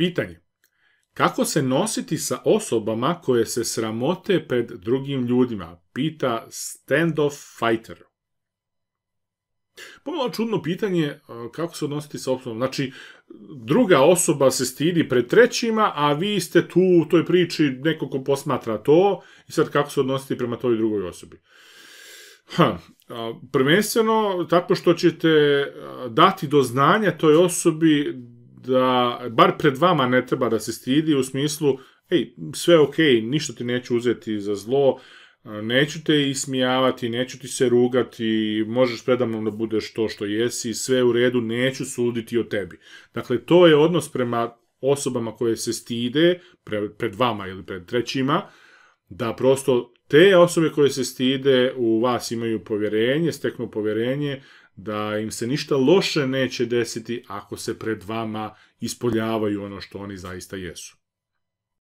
Pitanje. Kako se nositi sa osobama koje se sramote pred drugim ljudima? Pita Standoff Fighter. Pomalo čudno pitanje e, kako se odnositi sa osobom. Znači, druga osoba se stidi pred trećima, a vi ste tu u toj priči neko ko posmatra to i sad kako se odnositi prema toj drugoj osobi. prvenstveno tako što ćete dati do znanja toj osobi da bar pred vama ne treba da se stidi u smislu ej, sve ok, ništa ti neću uzeti za zlo, neću te ismijavati, neću ti se rugati, možeš predamnom da budeš to što jesi, sve u redu, neću suditi o tebi. Dakle, to je odnos prema osobama koje se stide, pred vama ili pred trećima, da prosto te osobe koje se stide u vas imaju povjerenje, steknu povjerenje da im se ništa loše neće desiti ako se pred vama ispoljavaju ono što oni zaista jesu.